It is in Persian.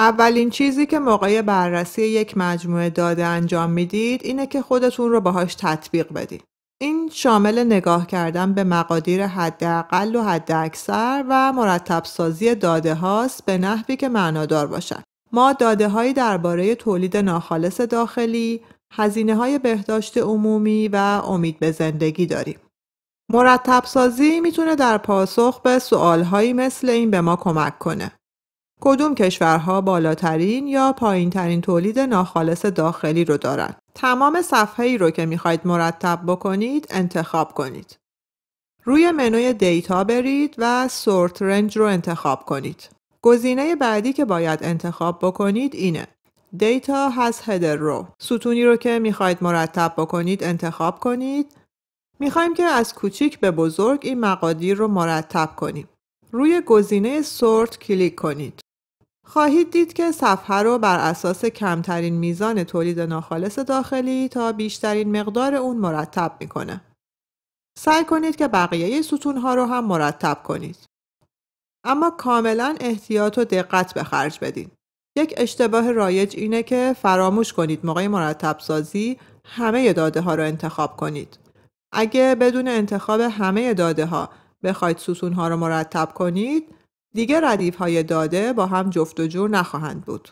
اولین چیزی که موقع بررسی یک مجموعه داده انجام میدید اینه که خودتون رو باهاش تطبیق بدید. این شامل نگاه کردن به مقادیر حداقل و حداکثر و مرتب سازی داده هاست به نحوی که معنادار باشد. ما داده هایی درباره تولید ناخالص داخلی، هزینه های بهداشت عمومی و امید به زندگی داریم. مرتب سازی میتونه در پاسخ به سوال هایی مثل این به ما کمک کنه. کدوم کشورها بالاترین یا پایین ترین تولید ناخالص داخلی رو دارن. تمام صفحه ای رو که میخواید مرتب بکنید انتخاب کنید. روی منوی دیتا برید و سورت رنج رو انتخاب کنید. گزینه بعدی که باید انتخاب بکنید اینه. دیتا Has هدر رو. ستونی رو که میخواید مرتب بکنید انتخاب کنید. میخوایم که از کوچیک به بزرگ این مقادیر رو مرتب کنیم. روی گزینه سورت کلیک کنید. خواهید دید که صفحه رو بر اساس کمترین میزان تولید ناخالص داخلی تا بیشترین مقدار اون مرتب میکنه. سعی کنید که بقیه ستون ها رو هم مرتب کنید. اما کاملا احتیاط و دقت به خرج بدین. یک اشتباه رایج اینه که فراموش کنید موقع مرتب سازی همه داده ها رو انتخاب کنید. اگه بدون انتخاب همه داده ها بخواید ستون ها رو مرتب کنید، دیگه های داده با هم جفت و جور نخواهند بود.